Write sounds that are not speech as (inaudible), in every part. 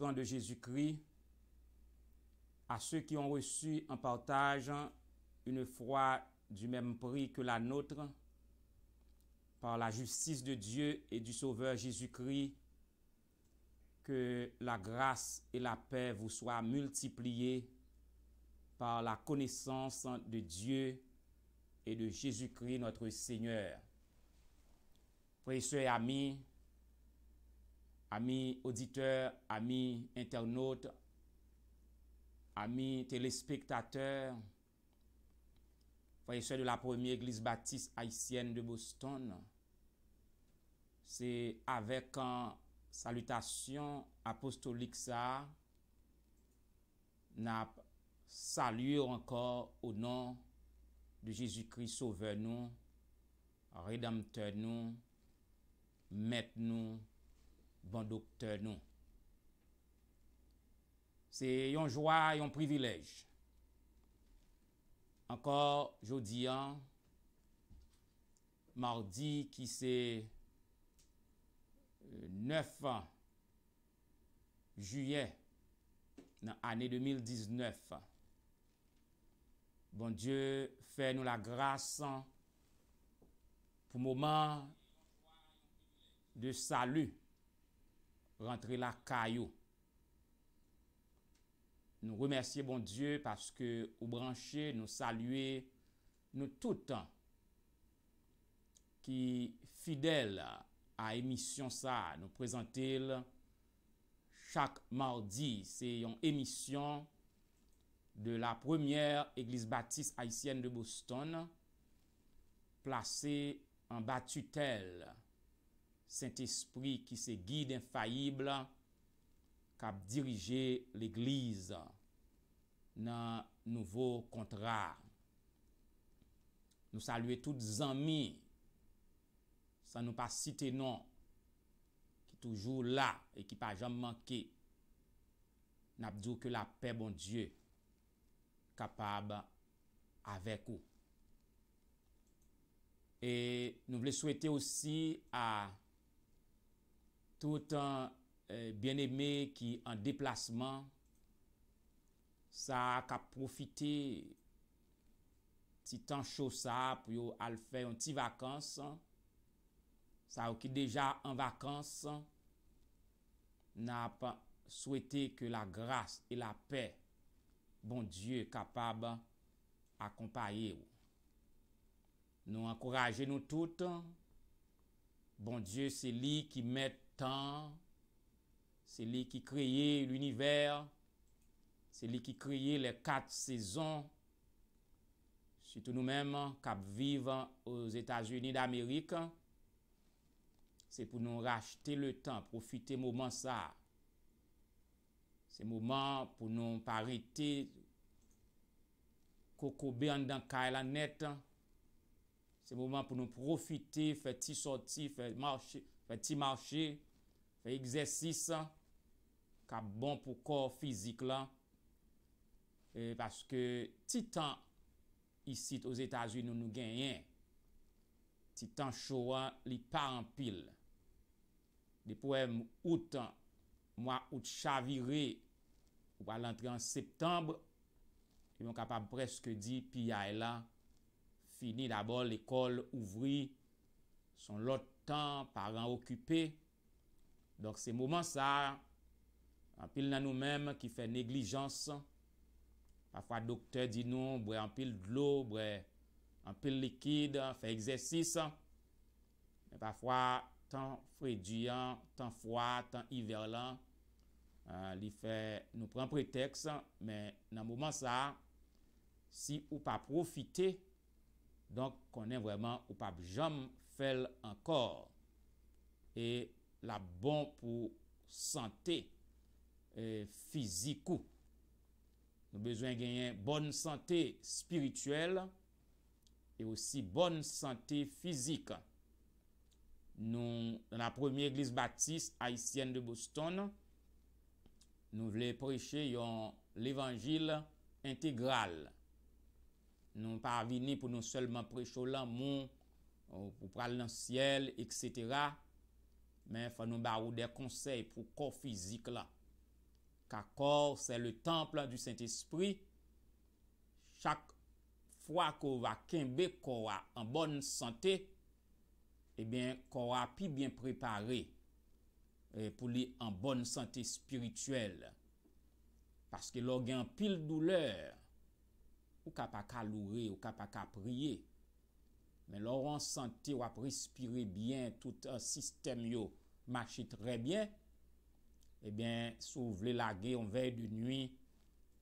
de Jésus-Christ, à ceux qui ont reçu en partage une foi du même prix que la nôtre, par la justice de Dieu et du Sauveur Jésus-Christ, que la grâce et la paix vous soient multipliées par la connaissance de Dieu et de Jésus-Christ notre Seigneur. Précieux amis, Ami auditeur, ami internaute, ami telespektateur, fayese de la premier glise baptiste haïsienne de Boston, se avek an salutasyon apostolik sa, nap salur ankor ou nan de Jésus-Christ sauve nou, redamte nou, met nou, Bon doktor nou. Se yon jwa, yon privilej. Ankor jodi an, mardi ki se 9 euh, juye nan ane 2019. Bon die, fè nou la grasa pou mouman de salu rentre la kayo. Nou remersye bon dieu paske ou branche nou salue nou toutan ki fidel a emisyon sa nou prezante chak mardi se yon emisyon de la premièr Eglise Baptiste Haitienne de Boston plase en batutel ou Saint-Esprit ki se guide infayible kap dirije l'Eglise nan nouvo kontra. Nou salue tout zami san nou pa cite non ki toujou la e ki pa jam manke napdou ke la pe bon Diyo kapab avek ou. E nou vle souwete osi a tout an bien eme ki an deplasman, sa ak a profite ti tan chosa pou yo al fè yon ti vakansan, sa ou ki deja an vakansan, na apan souwete ke la grase e la pe, bon Diyo kapab akompaye ou. Nou ankoraje nou toutan, bon Diyo se li ki met Tan, se li ki kriye l'univer, se li ki kriye lè kat sezon, si tou nou menman kap vivan ou Etat-Unis d'Amerika, se pou nou rachete lè tan, profite mouman sa. Se mouman pou nou parite, kokobe an dan kailan netan, se mouman pou nou profite, fè ti sorti, fè ti marchi, Fè egzèsis sa, ka bon pou kor fizik la, e paske titan, isi toz Etaswi nou nou genyen, titan chowa li pa an pil. Li pou em outan, mwa out chavire, ou al entri an septembre, ki mwen kapap preske di, pi ya e la, fini d'abor l'ekol ouvri, son lot tan, paran okupé, Donk se mouman sa, anpil nan nou menm ki fe neglijans, pafwa dokter di nou, bre anpil dlou, bre anpil likid, fe eksersis, me pafwa tan freduyan, tan fwa, tan iverlan, li fe nou pran preteks, me nan mouman sa, si ou pa profite, donk konen vweman ou pa jom fel ankor. E mouman, la bon pou sante eh, fizikou. Nou bezwen genyen bon sante spirituel e osi bon sante fizik. Nou, nan apremi Eglise Baptiste, Haitienne de Boston, nou vle preche yon levangil integral. Nou par vini pou nou selman precho la moun, pou pral nan siel, etc., Men fwa nou ba ou de konsey pou kor fizik la. Ka kor se le temple du Saint-Esprit. Chak fwa ko va kembe kora an bon sante, e ben kora pi bin prepare e, pou li an bon sante spirituel. Paske log an pil douleur. Ou ka pa ka loure, ou ka pa ka priye. men lor an sante ou ap respire bien tout an euh, sistem yo mache tre bien, e ben sou ou vle lage an vey di nui,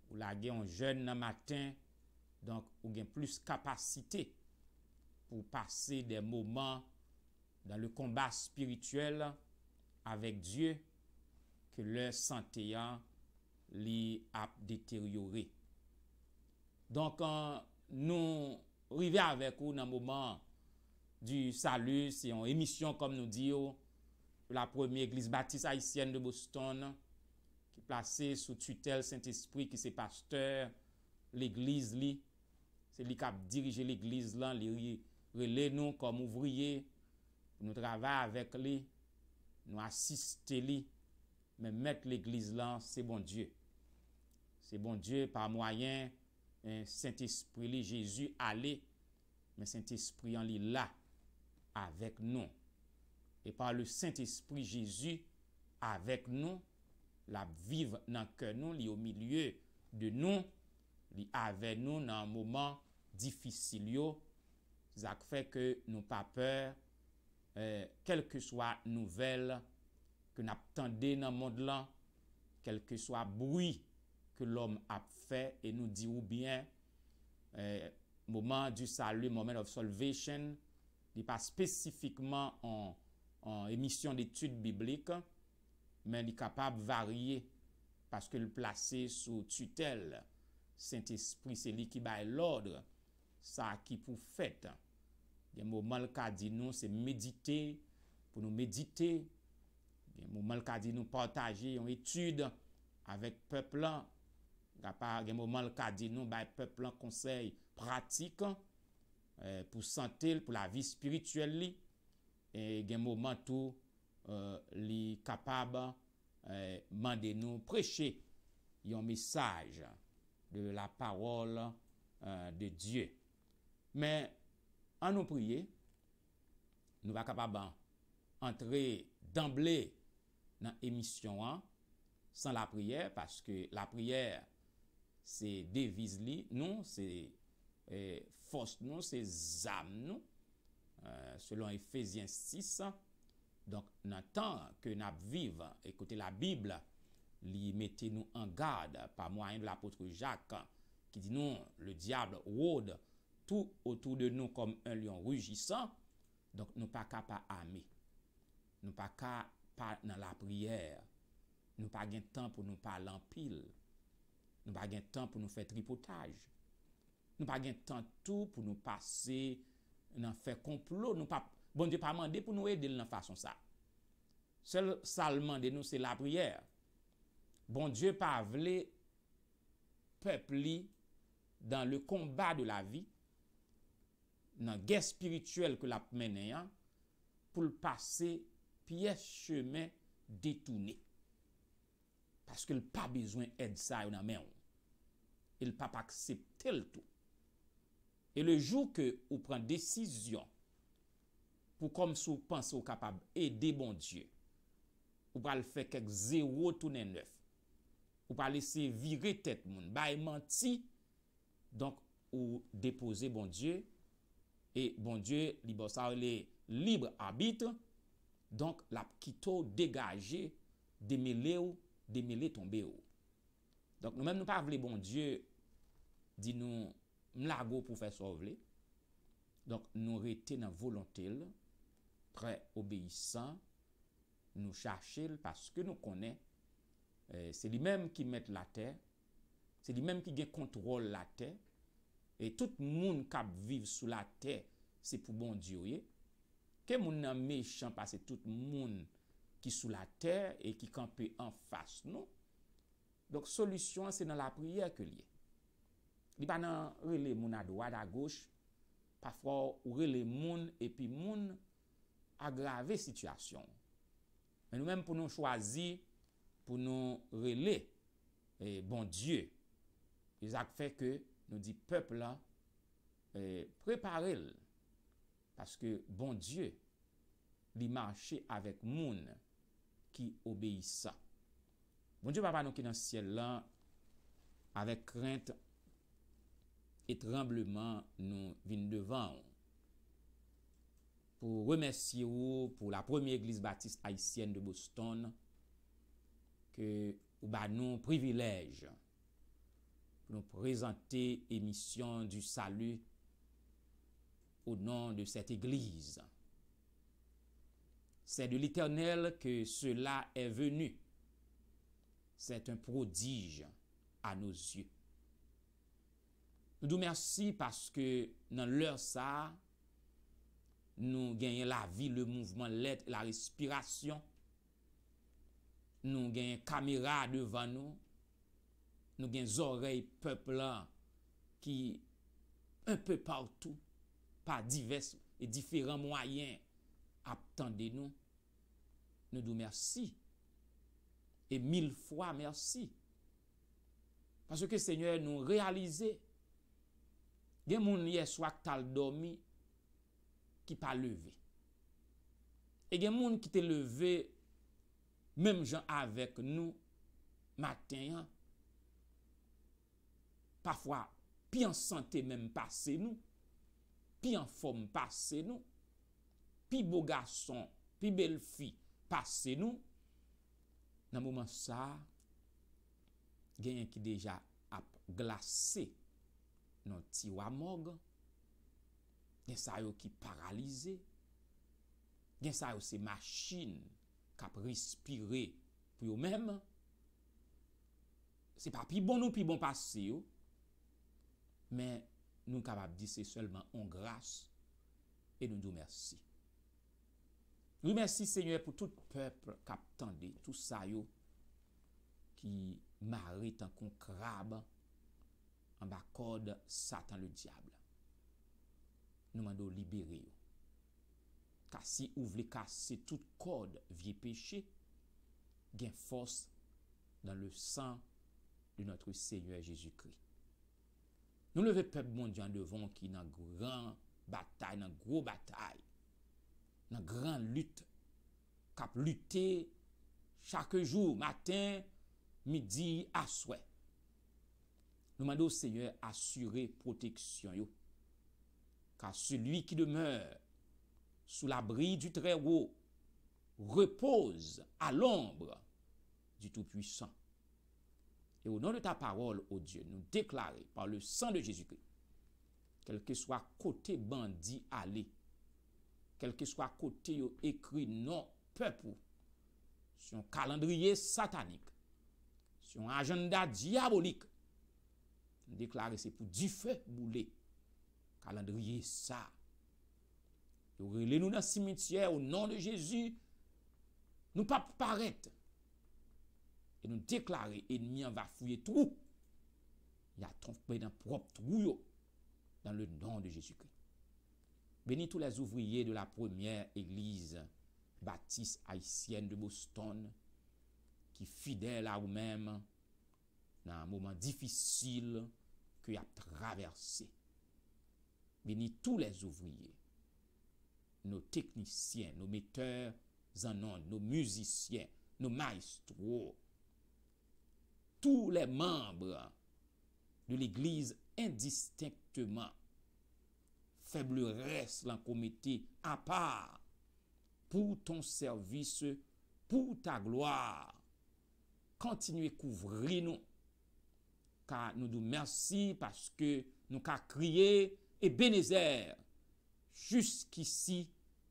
ou lage an jen nan matin, donk ou gen plus kapasite pou pase de mouman dan le kombat spirituel avek Diyo ke le sante ya li ap deteriore. Donk an euh, nou Rive avèk ou nan mouman du salus Si yon emisyon kom nou di yo La premiye glis Batis Haitienne de Boston Ki plase sou tutel Saint-Esprit ki se pasteur L'eglise li Se li kap dirije l'eglise lan Li rele nou kom ouvriye Nou travè avèk li Nou asiste li Men met l'eglise lan Se bon die Se bon die pa mwayen Saint-Esprit-le-Jésus a le, mais Saint-Esprit-en-le-la, avek nou. Et par le Saint-Esprit-Jésus, avek nou, la vive nan ke nou, li yo milieu de nou, li avek nou nan mouman difisil yo, zak fe ke nou pa peur, kel euh, ke swa nouvel, ke nap tende nan mod lan, kel ke swa broui, ke l'om ap fe, e nou di ou bien, euh, mouman du salu, mouman of salvation, di pa spesifikman, an emisyon detude biblik, men di kapab varye, paske l plase sou tutel, sent espri seli ki bay l odre, sa ki pou fet, di mouman l ka di nou se medite, pou nou medite, di mouman l ka di nou potaje yon etude, avek pepla, Gèmouman l kadi nou bè pepl an konsey pratik an euh, pou sante l pou la vi spirituel li. Gèmouman tou euh, li kapab euh, mande nou preche yon misaj de la parol de Diyo. Mè an nou priye, nou va kapab an entre d'emble nan emisyon an san la priye. Paske la priye... Se devise li nou, se e, fos nou, se zam nou e, Selon Efesien 6 Donk nan tan ke nan ap vive, ekote la Bibla Li mette nou an gade, pa mwayen de la potre Jacques Ki di nou, le diable rode tout otou de nou kom un lion rugisan Donk nou pa ka pa ame Nou pa ka pa nan la prier Nou pa gen tan pou nou pa lan pil Nou pa gen tan pou nou fè tripotaj. Nou pa gen tan tout pou nou pase nan fè complot. Bon, diyo pa mande pou nou edel nan fason sa. Sel sal mande nou se la prier. Bon, diyo pa avle pepli dan le komba de la vi nan gen spirituel ke la menenyan pou l'pase piye chemen detouni. Paske l pa bezwen ed sa ou nan menon. El pa pa akseptel tou. E le jou ke ou pran desisyon, pou kom sou pan sou kapab e de bon Diyo, ou pa l fè kek zè wotounen nèf, ou pa lè se vire tèt moun, ba e manti, donk ou depose bon Diyo, e bon Diyo li bosa ou li libre abitre, donk la ki tou degaje, demele ou demele tombe ou. Donk nou men nou pa vle bon Diyo, di nou mla go pou fè so vle donk nou rete nan volantel pre obeysan nou chache l paske nou konen eh, se li menm ki met la ter se li menm ki gen kontrol la ter e tout moun kap viv sou la ter se pou bon diyo ye ke moun nan mechan pase tout moun ki sou la ter e ki kanpe an fas nou donk solisyon se nan la priye ke liye li ban nan rele moun adouad a gouche, pafor ou rele moun epi moun agrave sityasyon. Men nou men pou nou chwazi, pou nou rele, e, bon Diyo, y zak fe ke nou di pepl e, preparel, paske bon Diyo li mache avek moun ki obeisa. Bon Diyo pa pa nou ki nan siyel la, avek krent an Et trembleman nou vin devan pou remersi ou pou la premier glis batis haisyen de Boston ke ou ba nou privilej pou nou prezante emisyon du salu ou nan de set glis. Se de l'iternel ke cela e venu, se te prodige a nou zyou. Nou doun mersi paske nan lèr sa, nou genye la vi, le mouvment let, la respiration, nou genye kamera devan nou, nou genye zorey pepla ki, unpe partou, pa divers et diferent mwayen, ap tende nou, nou doun mersi, et mil fwa mersi, paske seigne nou realize, Gen moun yè swak tal dormi ki pa leve. E gen moun ki te leve, mèm jan avek nou, maten, pafwa pi yon sante mèm pase nou, pi yon fòm pase nou, pi bo gason, pi bel fi pase nou, nan mouman sa, gen yon ki deja ap glasey, nan ti wamog, gen sa yo ki paralize, gen sa yo se machin kap respire pou yo menm, se pa pi bon nou, pi bon pase yo, men nou kapap dise selman an gras, e nou nou mersi. Nou mersi, se nye, pou tout pep kap tende, tout sa yo ki marit an kon kraban, an ba kode satan le diable. Nouman do libere yo. Kasi ou vle kase tout kode vie peche, gen fos nan le san di notre seigneur Jezikri. Nou leve pep mondyan devon ki nan gran batay, nan gro batay, nan gran lut, kap lute chake jou, matin, midi, aswe. Nous demandons au Seigneur assurer protection. Car celui qui demeure sous l'abri du Très-Haut repose à l'ombre du Tout-Puissant. Et au nom de ta parole, ô Dieu, nous déclarer par le sang de Jésus-Christ, quel que soit côté bandit allé, quel que soit côté écrit non peuple, sur un calendrier satanique, sur un agenda diabolique, Déclarer c'est pour du feu bouler. Calendrier ça. Nous nous dans le cimetière au nom de Jésus. Nous pas paraître. Et nous déclarer ennemi va fouiller tout. Il a trompé dans propre trou dans le nom de Jésus-Christ. Bénis tous les ouvriers de la première église baptiste haïtienne de Boston qui fidèle à vous-même nan an mouman difisil ki a praversi. Beni tou les ouvriye, nou teknisyen, nou metteur, nou mousisyen, nou maestro, tou les mambre de l'eglise indistinctement febleres l'ankomite a par pou ton servis pou ta gloire. Kontinuè kouvri nou nous nous remercions parce que nous ka crié et benezer. Jusqu'ici,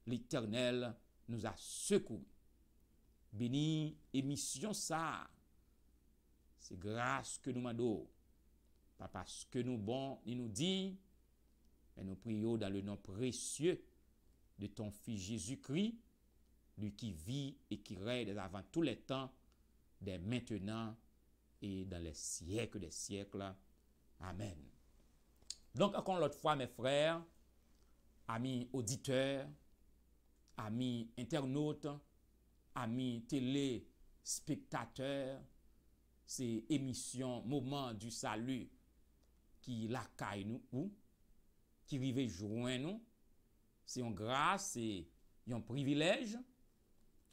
l'Éternel nous a béni émission ça, c'est grâce que nous nou Pas parce que nous bon il nous dit, mais nous prions dans le nom précieux de ton fils jésus christ Lui qui vit et qui règne avant tous les temps. dès maintenant et dans les siècles des siècles. Amen. Donc, encore l'autre fois, mes frères, amis auditeurs, amis internautes, amis téléspectateurs, c'est émission Moment du Salut qui l'accueille nous ou qui rive joindre nous. C'est une grâce, c'est un privilège.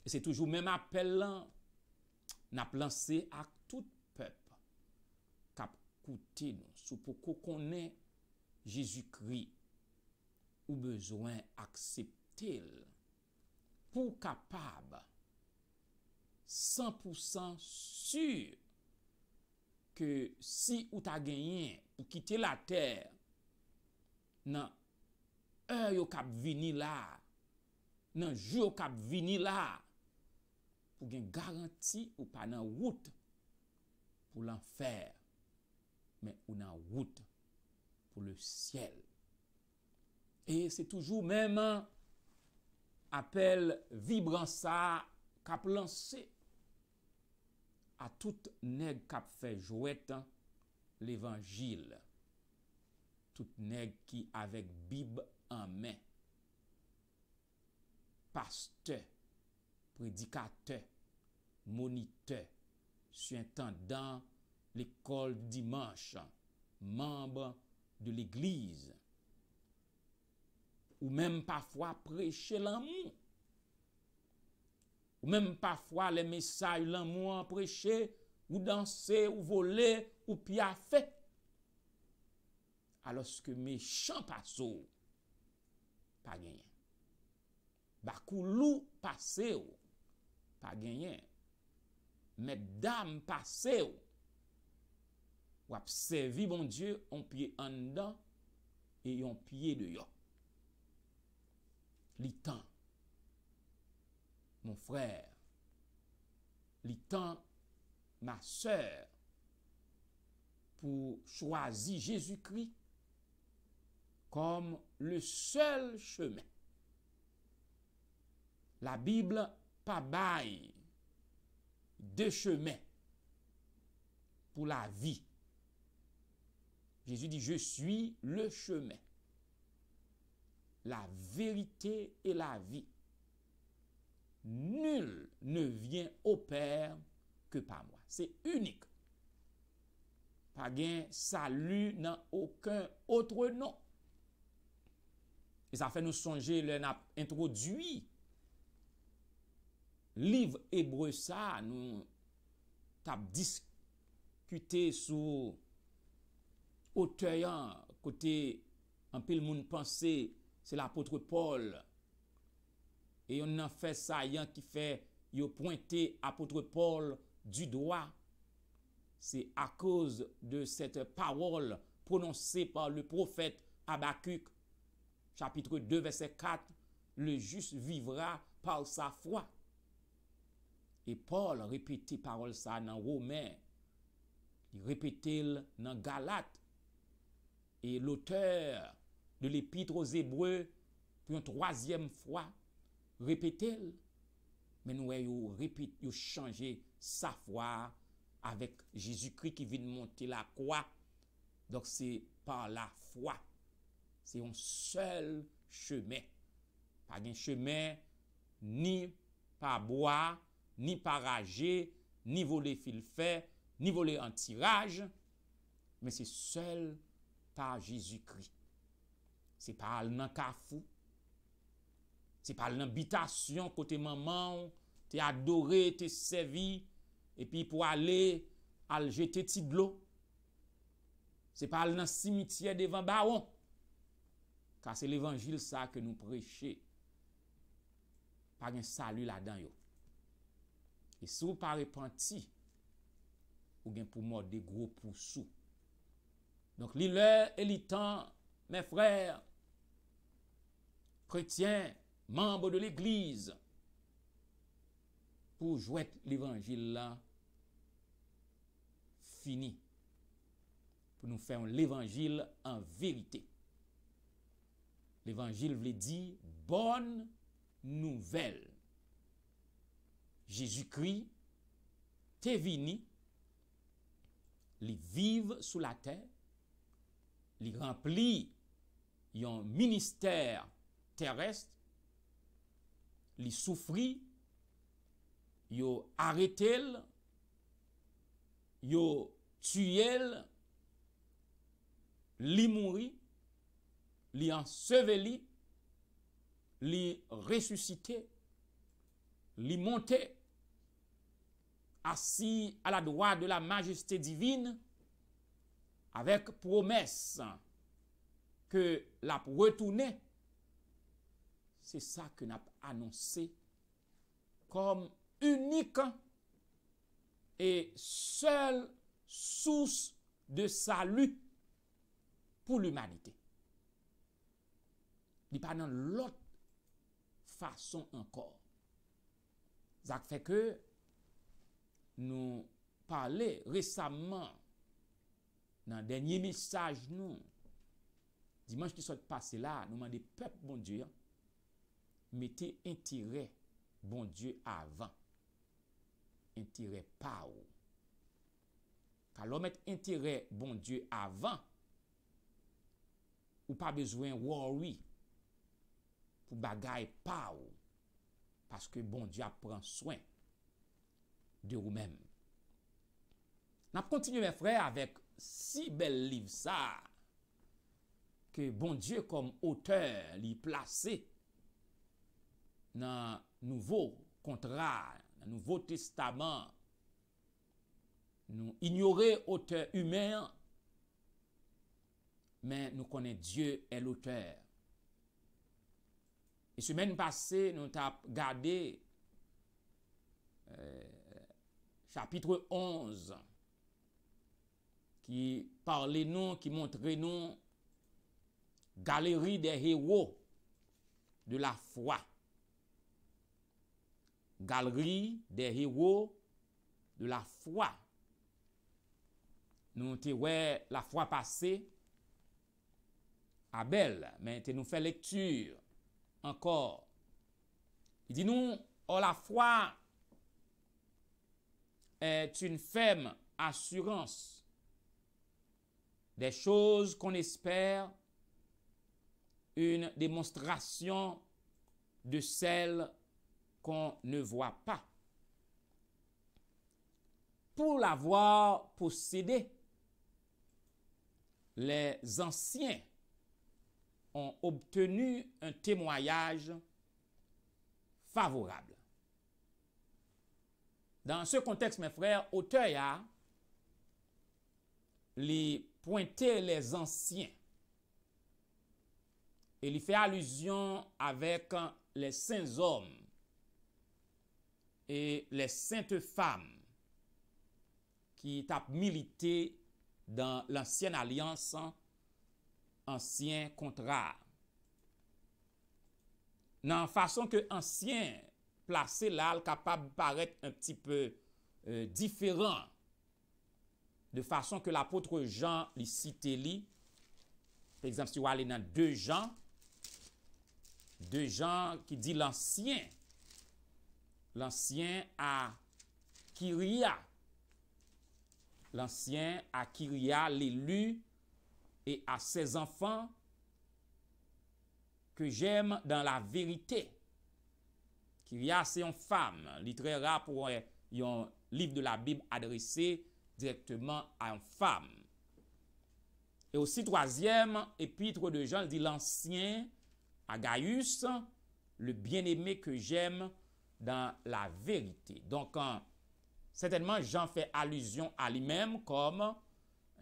Et c'est toujours même appel là, hein, n'a à Sou pou kou konen Jezu kri Ou bezwen akseptel Pou kapab 100% sur Ke si ou ta genyen Ou kite la ter Nan Eyo kap vini la Nan jo kap vini la Pou gen garanti Ou pa nan wout Pou lan fer men ou nan wout pou le siel. E se toujou men apel vibran sa kap lanse a tout neg kap fejouet l'evangil, tout neg ki avek bib anmen. Paste, predikate, monite, suyentandan, l'ekol dimanche, mambre de l'eglise, ou mèm pafwa preche l'amou, ou mèm pafwa lèmè sa yu l'amou an preche, ou danse, ou vole, ou piafe, aloske mè chan pase ou, pa genyen. Bakou lou pase ou, pa genyen. Mè dam pase ou, wap servi bon Dieu on pied en dedans et on pied dehors. yon. temps mon frère. Li ma soeur, pour choisir Jésus-Christ comme le seul chemin. La Bible pas bail de chemin pour la vie. Jésus dit, je suis le chemin, la vérité et la vie. Nul ne vient au père que par moi. C'est unique. Pagin, salut, n'a aucun autre nom. Et ça fait nous songer, l'on a introduit. Livre et broussard, nous avons discuté sur... Apoteyan, kote an pil moun panse, se l'apotre Paul. E yon nan fè sa yon ki fè yon pointe apotre Paul du doa. Se a koz de sete parol prononse par le profet Abakuk. Chapitre 2, verset 4, le jus vivra par sa fwa. E Paul repiti parol sa nan Rome. E repitil nan Galat. E l'auteur de l'epitre aux Hébreux pou yon troasyem fwa, repete l. Men wè yon repite, yon chanje sa fwa avèk Jésus-Christ ki vide monte la kwa. Dok se par la fwa. Se yon sel chemè. Par gen chemè, ni par boi, ni par raje, ni vole fil fè, ni vole an tiraj, men se sel chemè. pa Jésus-Christ. Se pa al nan kafou, se pa al nan bitasyon kote maman, te adore, te sevi, epi pou ale al jete ti blo. Se pa al nan simitye devan baon, ka se l'Evangile sa ke nou preche pa gen salu la dan yo. E sou pa repanti, ou gen pou mou de gro pou sou. Donc, l'heure et le temps, mes frères, chrétiens, membres de l'Église, pour jouer l'évangile là fini. Pour nous faire l'évangile en vérité. L'évangile veut dire bonne nouvelle. Jésus-Christ t'es venu, Les vive sous la terre, li rempli yon ministère terrestre, les souffrit, yo aretel, yo tuyel, li mouri, li enseveli, les ressuscité, li monte, assis à la droite de la majesté divine, avèk promès ke l ap retounè, se sa ke n ap annonsè kom unik e sel sous de salu pou l'umanite. Di panan lot fason ankor. Zak fèkè nou pale resamman nan denye misaj nou, dimanche ki sot pase la, nou man de pep bon die, mette intire bon die avan, intire pa ou. Kalou mette intire bon die avan, ou pa bezwen worry, pou bagay pa ou, paske bon die ap pran swen, de ou men. Nan kontinu men frey avik, Si bel liv sa ke bon Diyo kom ote li plase nan nouvo kontral, nan nouvo testaman. Nou ignore ote humen, men nou konen Diyo el ote. E semen pase nou ta gade euh, chapitre onze. qui parlait nous, qui montrait nous, galerie des héros de la foi. Galerie des héros de la foi. Nous avons la foi passée, Abel, mais nous fait lecture encore. Il dit nous, oh la foi est une ferme assurance des choses qu'on espère, une démonstration de celles qu'on ne voit pas. Pour l'avoir possédé, les anciens ont obtenu un témoignage favorable. Dans ce contexte, mes frères, auteur a les pointè les ansyen, e li fè alluzyon avèk an les sèns omen, e les sènt fèm, ki tap milite dan lansyen aliansan, ansyen kontra. Nan fason ke ansyen plase lal kapab paret un pti pe euh, diferan, de fason ke l'apotre Jean li site li, peksam si wale nan de jan, de jan ki di lansyen, lansyen a Kyria, lansyen a Kyria li lu, e a se zanfan, ke jem dan la verite. Kyria se yon fam, li trey ra pou yon liv de la Bib adrese, directement en femme. Et aussi, troisième, épître de Jean dit l'ancien à le bien-aimé que j'aime dans la vérité. Donc, hein, certainement, Jean fait allusion à lui-même comme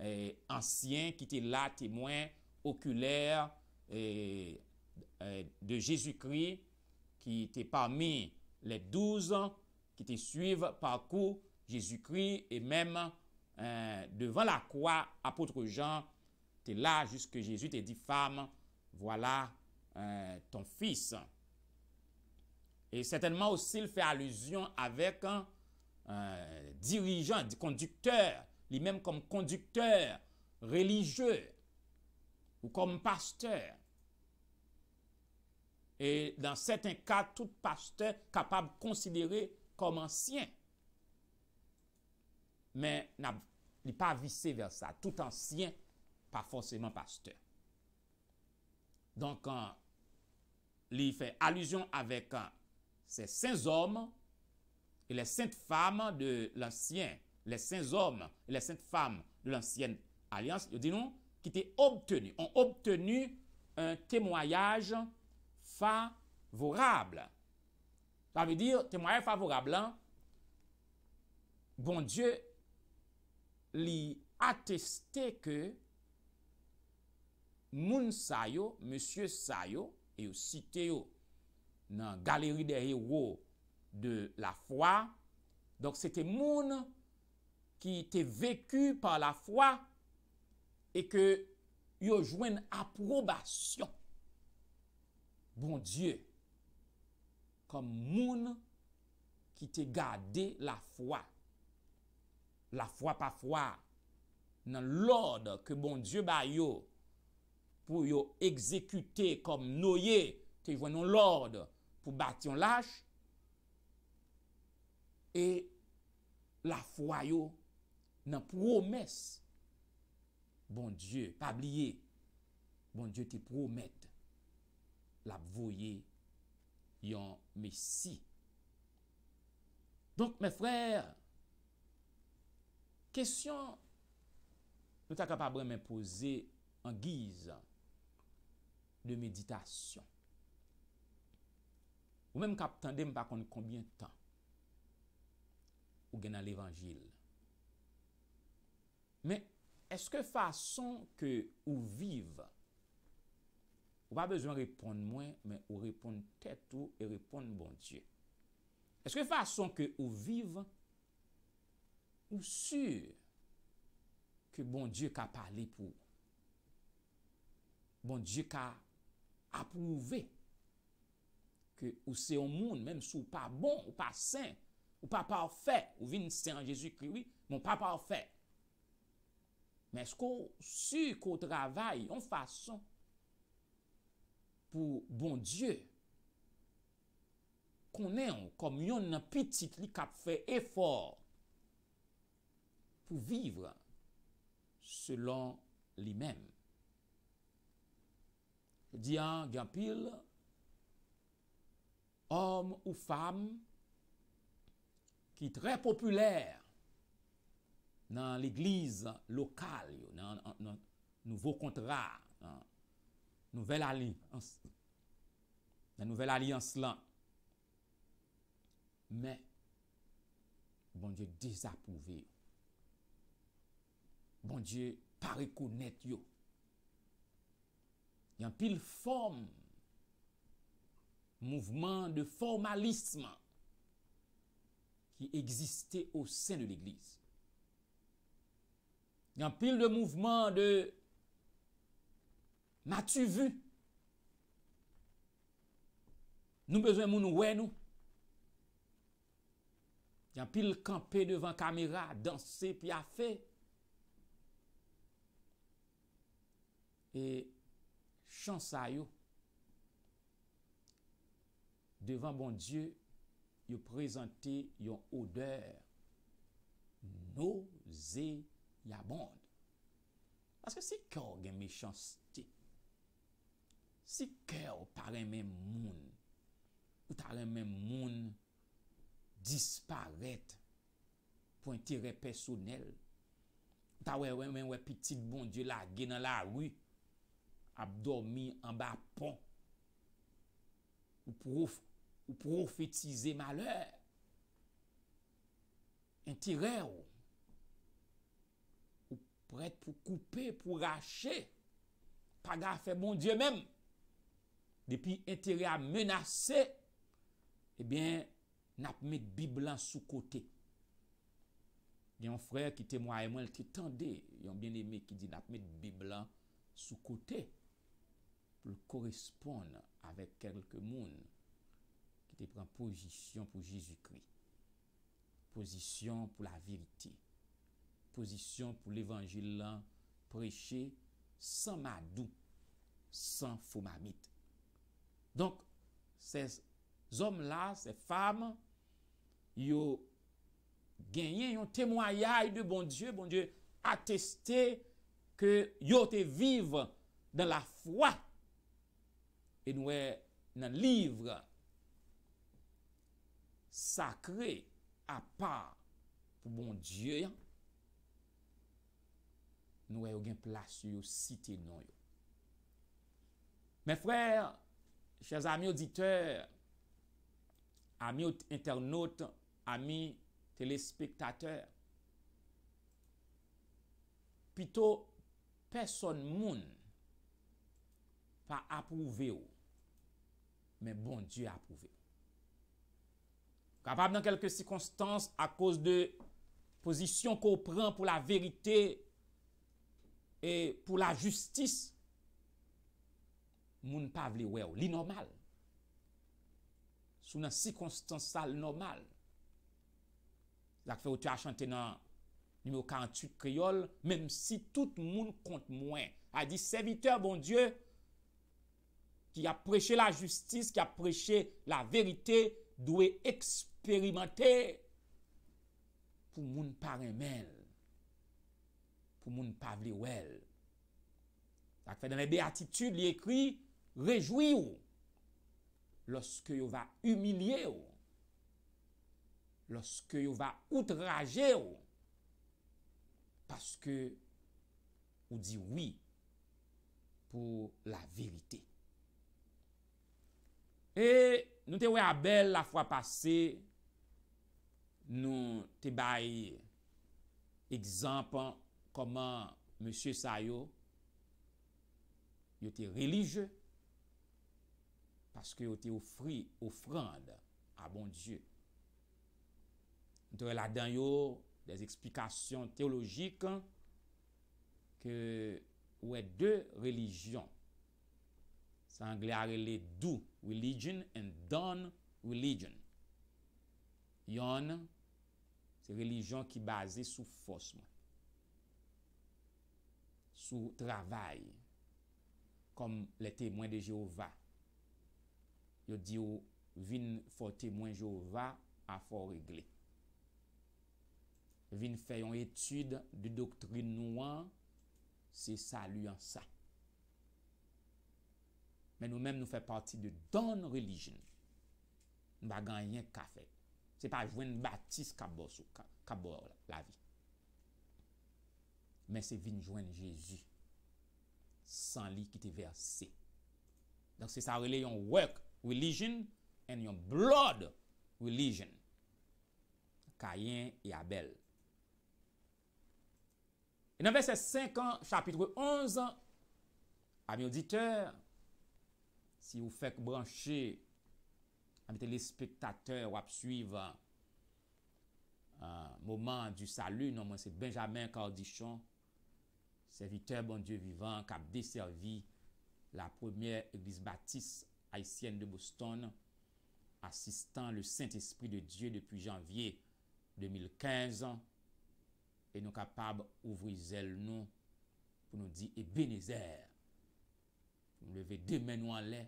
eh, ancien qui était là, témoin oculaire eh, eh, de Jésus-Christ, qui était parmi les douze qui te suivent parcours Jésus-Christ et même euh, devant la croix, apôtre Jean, tu es là jusque Jésus te dit, femme, voilà euh, ton fils. Et certainement aussi, il fait allusion avec un euh, dirigeant, dirigeant, conducteur, lui-même comme conducteur religieux ou comme pasteur. Et dans certains cas, tout pasteur capable de considérer comme ancien mais il pas vers ça. Tout ancien, pas forcément pasteur. Donc, euh, il fait allusion avec euh, ces saints hommes et les saintes femmes de l'ancien, les saints hommes et les saintes femmes de l'ancienne alliance, dit non qui ont obtenu un témoignage favorable. Ça veut dire, témoignage favorable, hein. bon Dieu li ateste ke moun sa yo, monsye sa yo, e yo site yo nan galeri de hero de la fwa, donk sete moun ki te veku par la fwa, e ke yo jwen aprobasyon. Bon die, kom moun ki te gade la fwa, la fwa pa fwa nan lorde ke bon dieu ba yo pou yo ekzekute kom noye te jwenon lorde pou bati yon laj. E la fwa yo nan promes bon dieu, pa blye, bon dieu te promet la voye yon mesi. Donk, me frèr, Kèsyon nou ta kapabre men pose en giz de meditasyon. Ou men kap tendem pa kon konbyen tan ou genan l'Evangil. Men eske fason ke ou vive, ou pa bezwen repond mwen, men ou repond tèt ou, e repond bon Dje. Eske fason ke ou vive, Ou sur ke bon diek a pale pou? Bon diek a apouve ke ou se ou moun mèm sou pa bon ou pa sen ou pa pa ou fe ou vin sen jesu kriwi moun pa pa ou fe mèm skou sur kou travay an fason pou bon diek konè an komyon nan pitit li kap fe efor pou vivre selon li men. Diyan, Gampil, om ou fam, ki tre populer nan l'iglize lokal, nan nouvo kontra, nan nouvel aliyans lan, men, bon, je dezapouvir, Bon diye, pari kounet yo. Yon pil form mouvment de formalisme ki egziste ou sen de l'eglise. Yon pil de mouvment de matu vu. Nou bezwen moun wè nou. Yon pil kampe devant kamera, dansè pi a fè. E chansa yo devan bon Diyo yo prezante yon odeur noze la bond. Aske se kèw gen me chanste, se kèw pa ren men moun, ou ta ren men moun disparet pou entire personel, ou ta wè wè wè wè petit bon Diyo la gen nan la wè, ap dormi an ba pon, ou pou profetize malèr, entirè ou, ou pou et pou koupe, pou rache, pa gafè bon diè mèm, depi entirè a menase, ebyen, eh nap met bi blan sou kote. Yon frè ki te mwa e mwen ki tende, yon bien eme ki di nap met bi blan sou kote. le koresponde avek kelke moun ki te pren pozisyon pou Jizu Kri. Pozisyon pou la virite. Pozisyon pou l'evangil lan preche san madou, san fomamit. Donk, sez om la, sez fam, yo genye, yo temwayay de bon Dje, bon Dje ateste ke yo te vive de la fwa E nou e nan livre sakre a pa pou bon djye, nou e yon gen plas yon sitenon yon. Mè frè, chèz amy oditeur, amy ou internaut, amy telespektatèr, pito peson moun pa apouve yon. men bon Diyo a pouve. Kapab nan kelke sikonstans, a kouse de posisyon ko pran pou la verite e pou la justis, moun pa vle wew. Li normal. Sou nan sikonstansal normal. Zak fe wote a chante nan nimo 48 kriol, menm si tout moun kont mwen. A di, serviteur bon Diyo, ki apreche la justis, ki apreche la verite, dwe eksperimente pou moun paremel, pou moun pavle wel. Tak fè nan e be atitude li ekri, rejoui ou, loske yo va umilie ou, loske yo va outraje ou, paske ou di wii pou la verite. E nou te wè abèl la fwa pase, nou te bay ekzampan koman Monsie Sayo yo te religye paske yo te ofri ofrande a bon Diyo. Nou te wè la den yo des eksplikasyon teologik ke wè de religyon sa anglè arele douk religion and don religion. Yon, se religion ki base sou fosman. Sou travay, kom le temwen de Jehova. Yo di yo, vin fò temwen Jehova a fò regle. Vin fè yon etude di doktrinouan, se saluyan sa. men nou men nou fè pati de don relijin, nou ba ganyen ka fè. Se pa jwen batis kabor la vi. Men se vin jwen Jezu, san li ki te verse. Don se sa rele yon work relijin, en yon blood relijin. Kayen e Abel. En avè se 5 an, chapitre 11 an, am yon diteur, si ou fek branche amite les spektateur wap suive euh, mouman du salu, nou mwen se Benjamin Kordichon, serviteur bon dieu vivant, kap deservi la premiè Eglise Baptiste Haitienne de Boston, asistan le Saint-Esprit de Dieu depi janvier 2015, e nou kapab ouvri zel nou pou nou di e benezer. Nou leve demenou an lè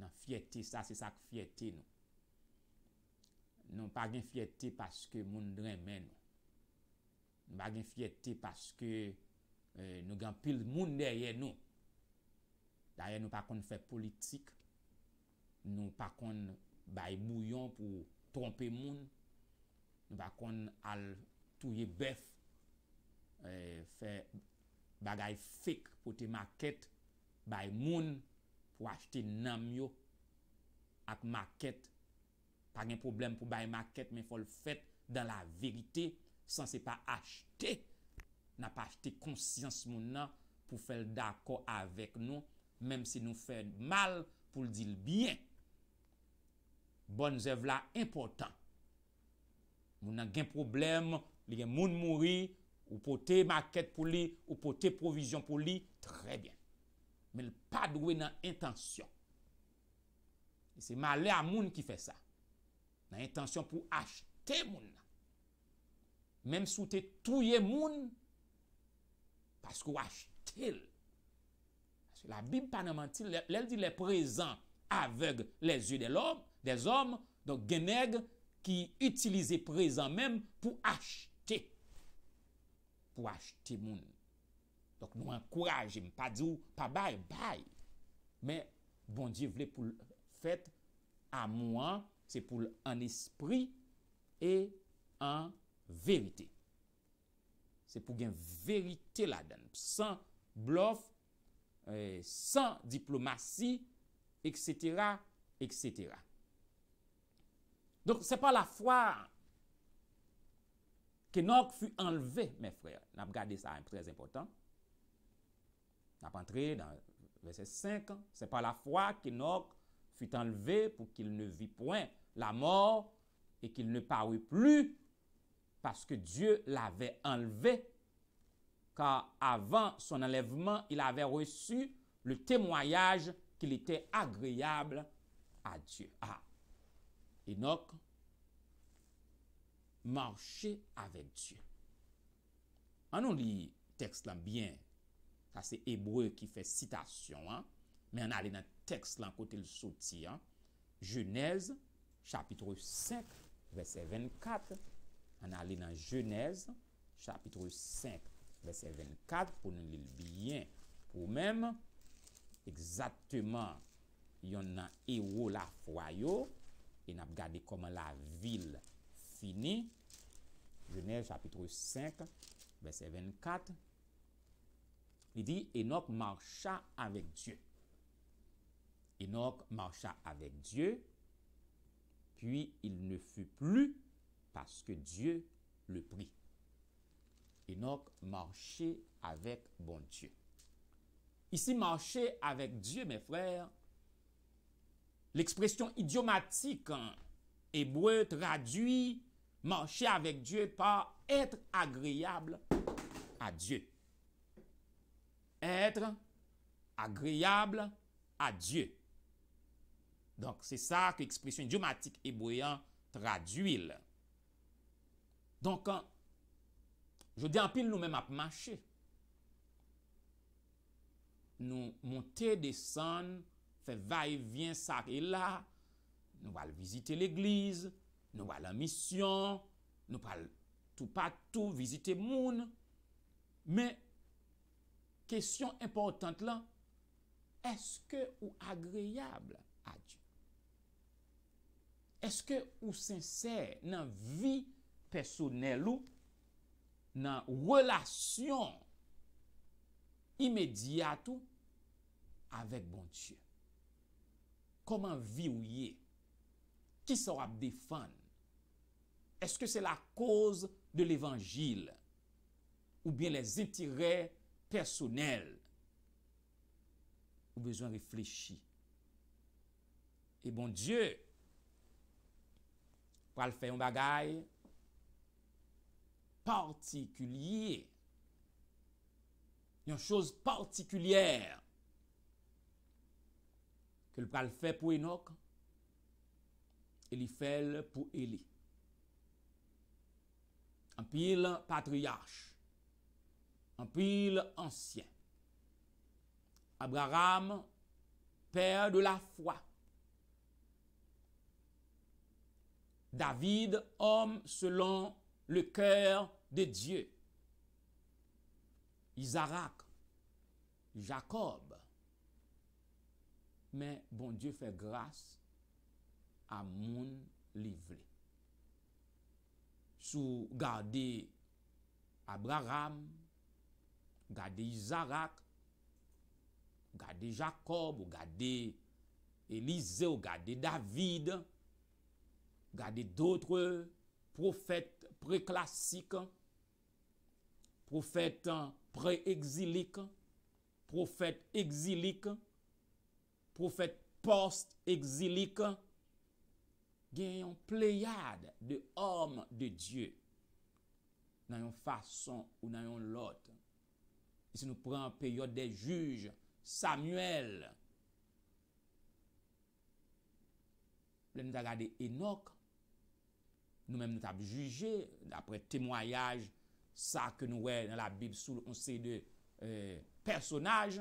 nan fiyete sa, se sak fiyete nou. Nou pa gen fiyete paske moun dremen nou. Nou pa gen fiyete paske euh, nou gen pil moun derye nou. Daye nou pa kon fè politik, nou pa kon bay mouyon pou trompe moun, nou pa kon al touye bef, euh, fè bagay fik pou te maket bay moun, pou achete nanmyo ak maket, pa gen problem pou baye maket, men fol fet dan la verite, san se pa achete, nan pa achete konsyans moun nan, pou fel dako avek nou, menm se nou fè mal pou l'dil byen. Bon zèv la, impotant, moun nan gen problem, li gen moun mouri, ou pote maket pou li, ou pote provizyon pou li, trebyen. men l pa dwe nan intansyon. Se male a moun ki fe sa. Nan intansyon pou achete moun nan. Mem sou te touye moun, paskou achete l. La Bib panaman til, lèl di lè prezant aveg lè zye de lòm, de zòm, don genèk ki yi utilize prezant men pou achete. Pou achete moun. Donk nou an kouraj im, pa di ou, pa bay, bay. Men, bon diye vle pou l'fet a mouan, se pou l'an espri e an verite. Se pou gen verite la den, san blof, san diplomasi, etc., etc. Donk se pa la fwa, kenonk fwi anleve, men fre, nan vgade sa an prez importan. On a dans verset 5. Hein. C'est par la foi qu'Enoch fut enlevé pour qu'il ne vit point la mort et qu'il ne parut plus parce que Dieu l'avait enlevé. Car avant son enlèvement, il avait reçu le témoignage qu'il était agréable à Dieu. Ah, Enoch marchait avec Dieu. En nous lit texte bien Sa se ebreu ki fe citasyon an. Men an ale nan tekst lan kote l soti an. Genèse, chapitre 5, verset 24. An ale nan Genèse, chapitre 5, verset 24. Pounen li l biyen pou men. Eksatèman yon nan Ewo la fwayo. E nap gade koman la vil fini. Genèse, chapitre 5, verset 24. Il dit, Enoch marcha avec Dieu. Enoch marcha avec Dieu, puis il ne fut plus parce que Dieu le prit. Enoch marchait avec bon Dieu. Ici, marcher avec Dieu, mes frères, l'expression idiomatique en hein, hébreu traduit marcher avec Dieu par être agréable à Dieu. etre agriyable a Diyo. Donk se sa ki ekspresyon diomatik ebouyan traduil. Donk an, jodi an pil nou men map mache. Nou monte desan, fe va e vyen sa e la, nou al vizite l'eglize, nou al an misyon, nou pal tou patou vizite moun. Men, Kesyon impotant lan, eske ou agreyable a Diyo? Eske ou sensè nan vi personel ou nan relasyon imediat ou avèk bon Diyo? Koman vi ou ye? Ki sa wap defan? Eske se la koz de l'Evangil ou bien les etirè personnel. Ou besoin réfléchir. Et bon Dieu, pour le faire un bagage particulier, une chose particulière que le pral fait pour Enoch et il fait pour Élie. Un pile patriarche un pile ancien. Abraham, père de la foi. David, homme selon le cœur de Dieu. Isaac, Jacob. Mais bon Dieu fait grâce à mon livre. Sous garder Abraham, Gade Yizarak Gade Jacob Gade Elize Gade David Gade doutre Profet pre-klassik Profet pre-exilik Profet exilik Profet post-exilik Gen yon pleyade De om de die Nan yon fason Ou nan yon lote Si nou pre an peyote de juj Samuel Le nou ta gade Enoch Nou men nou ta be juje Dapre temoyaj Sa ke nou wey nan la bib sou On se de euh, personaj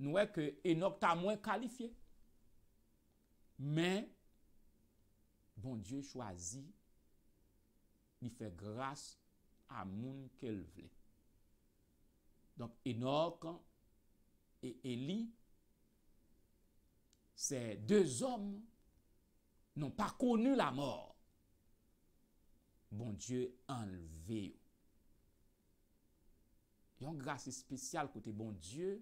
Nou wey ke Enoch Ta mwen kalifiye Men Bon dieu chwazi Ni fe grase A moun ke l vle Donk Enoch e Eli se de zom non pa konu la mor bon die enleve. Yon grase spesyal kote bon die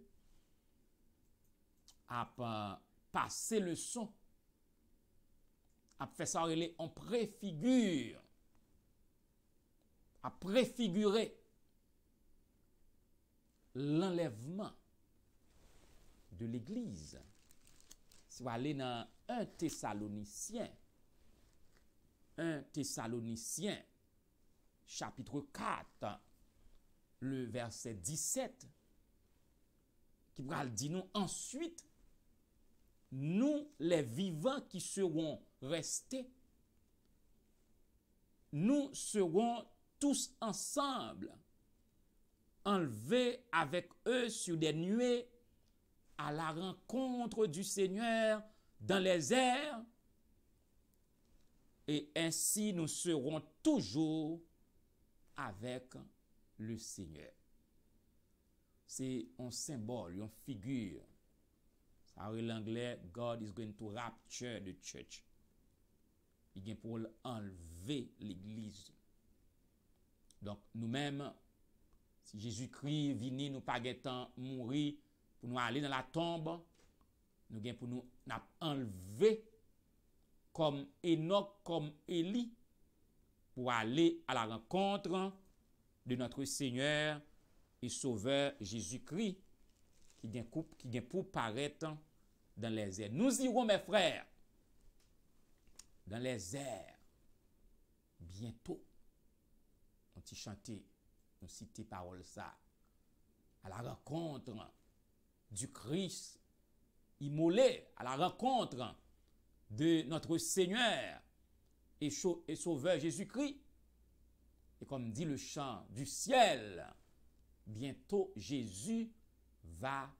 ap pase le son ap fese en prefigur ap prefigure l'enlèvement de l'Église. Si vous allez dans un Thessalonicien, un Thessalonicien, chapitre 4, le verset 17, qui va dire nous ensuite, nous les vivants qui serons restés, nous serons tous ensemble enlever avec eux sur des nuées à la rencontre du Seigneur dans les airs. Et ainsi nous serons toujours avec le Seigneur. C'est un symbole, une figure. Ça l'anglais, God is going to rapture the church. Il vient pour enlever l'Église. Donc nous-mêmes, Si Jezu kri vini nou pa getan mouri pou nou ale nan la tombe, nou gen pou nou nap enleve kom Enoch kom Eli pou ale a la renkontre de notre seigneur et sauveur Jezu kri ki gen pou parete dan le zè. Nou zirou mè frèr dan le zè bientou an ti chantey. citer parole ça. À la rencontre du Christ immolé, à la rencontre de notre Seigneur et Sauveur Jésus-Christ. Et comme dit le chant du ciel, bientôt Jésus va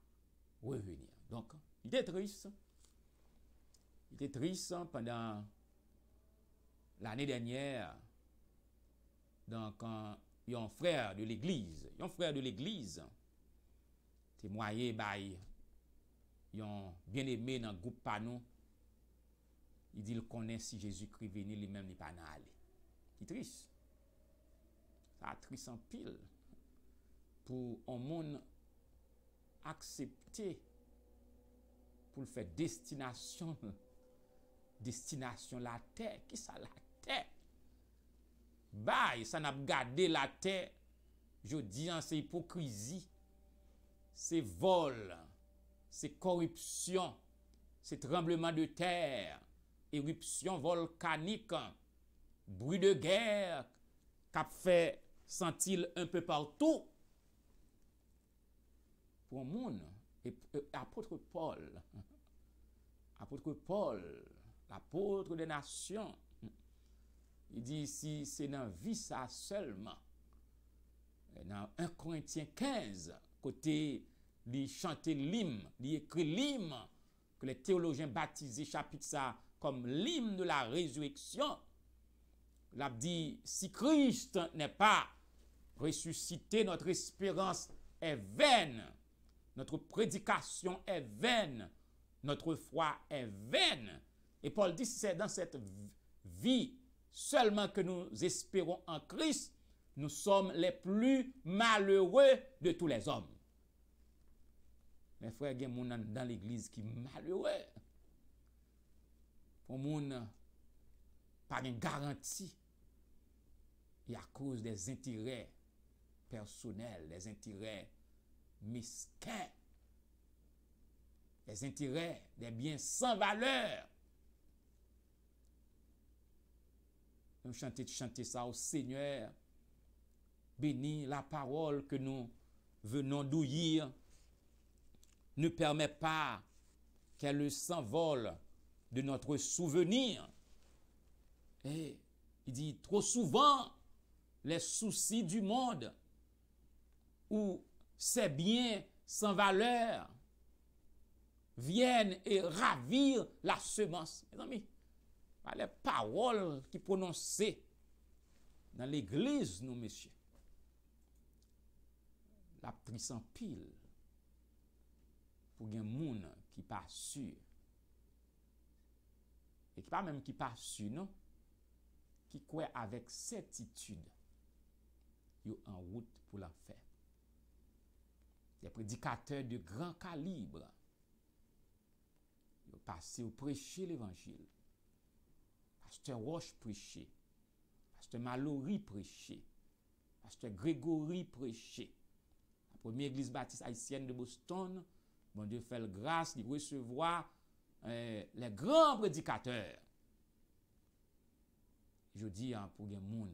revenir. Donc, il était triste. Il était triste pendant l'année dernière. Donc, yon frèr de l'Eglise, yon frèr de l'Eglise, te mwaye bay, yon bien eme nan goup panon, idil konen si Jezoukri veni, li men ni panan ale. Ki tris. Sa tris an pil. Pou an moun aksepte pou l fè destinasyon, (laughs) destinasyon la tè. Ki sa la tè? Bay, san ap gade la te, jodi an se hipokrizi, se vol, se koripsyon, se trembleman de ter, eripsyon volkanik, brou de ger, kap fe, santil un pe partou, pou an moun, euh, apotre Paul, (laughs) apotre Paul, apotre de nasyon, Il dit ici, c'est dans vie ça seulement. Dans 1 Corinthiens 15, côté, il chanter l'hymne, il écrit l'hymne, que les théologiens baptisés chapitre ça comme l'hymne de la résurrection. Il dit, si Christ n'est pas ressuscité, notre espérance est vaine, notre prédication est vaine, notre foi est vaine. Et Paul dit, c'est dans cette vie seulement que nous espérons en Christ, nous sommes les plus malheureux de tous les hommes. Mes frères, il y a dans l'église qui sont malheureux. Pour gens, pas une garantie. Et à cause des intérêts personnels, des intérêts mesquins, des intérêts, des biens sans valeur, Chantez chanter, ça au Seigneur. Bénis la parole que nous venons d'ouïr. Ne permet pas qu'elle s'envole de notre souvenir. Et eh, il dit trop souvent les soucis du monde ou ces biens sans valeur viennent et ravir la semence. Mes amis, pa le parol ki prononse nan l'Eglise, nou mesye. La prisan pil pou gen moun ki pa su. E ki pa menm ki pa su, nou, ki kwe avèk sè titude yo an wout pou la fè. Yè predikateur de gran kalibre yo pase ou preche l'Evangile Aste Roche preche, Aste Mallory preche, Aste Gregory preche, Apremiye glis batis Aisyen de Boston, Monde fèl grase di resevoa le gran euh, predikater. Jodi an pou gen moun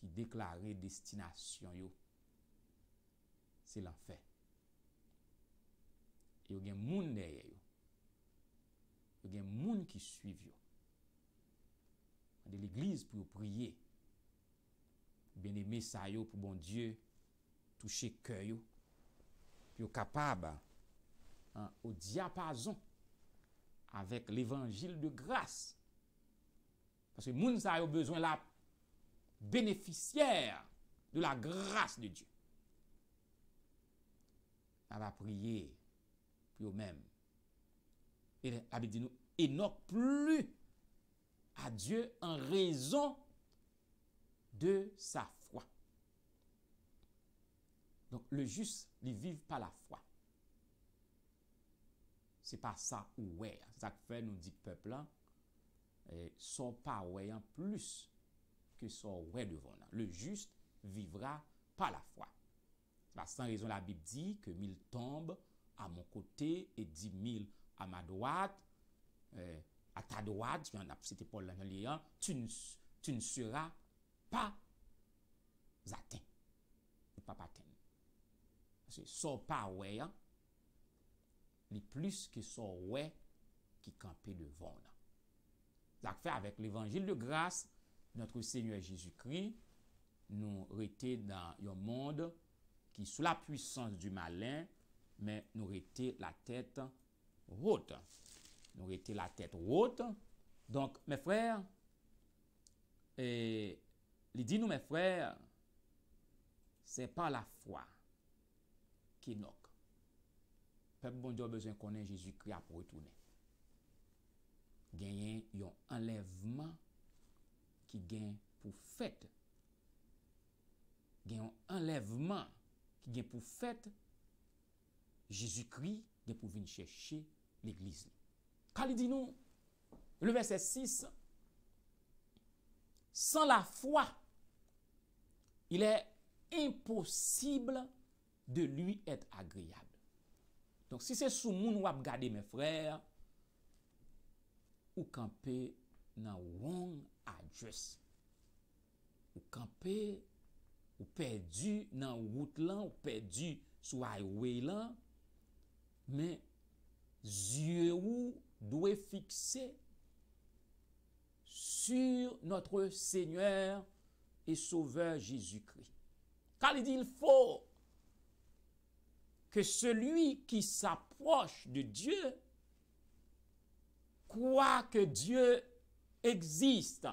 ki deklare destinasyon yo. Se lan fè. Yo gen moun deye yo. yon gen moun ki suiv yon, an de l'iglise pou yon priye, ben eme sa yon pou bon Diyo touche ke yon, pou yon kapab an o diapazon avek l'evangil de grase, paske moun sa yon bezwen la beneficyere de la grase de Diyo. An la priye pou yon men, Et la Bible dit nous, Enoch plus à Dieu en raison de sa foi. Donc le juste, il vit pas la foi. C'est pas ça ouais, ça fait nous dit peuple ne hein. son pas ouais en plus que son ouais devant là. Le juste vivra par la foi. sans raison la Bible dit que mille tombent à mon côté et dix mille Eh, a ma doat, a ta doat, si an ap sete polanolian, tu n'sura pa zaten, ou pa paten. Sou pa wey, ni plis ki sou wey ki kampe devon. Zak fe avèk l'Evangil de Gras, notre Seigneur Jésus-Christ, nou rete dan yon monde ki sou la puissance du malin, men nou rete la tète Rote. Nou rete la tete rote. Donk, me frèr, e li di nou me frèr, se pa la fwa ki nok. Peb bon di yo bezè konen Jezikri ap wotounen. Genyen yon enlèveman ki gen pou fèt. Genyen yon enlèveman ki gen pou fèt. Jezikri gen pou vin chèchi l'Eglise. Kali di nou, le verset 6, san la fwa, il e imposible de lui et agriable. Donk si se sou moun wap gade mè frèr, ou kampe nan wong adres. Ou kampe, ou perdi nan wout lan, ou perdi sou highway lan, mè yeux ou doit fixer sur notre Seigneur et Sauveur Jésus-Christ. Car il dit, il faut que celui qui s'approche de Dieu croit que Dieu existe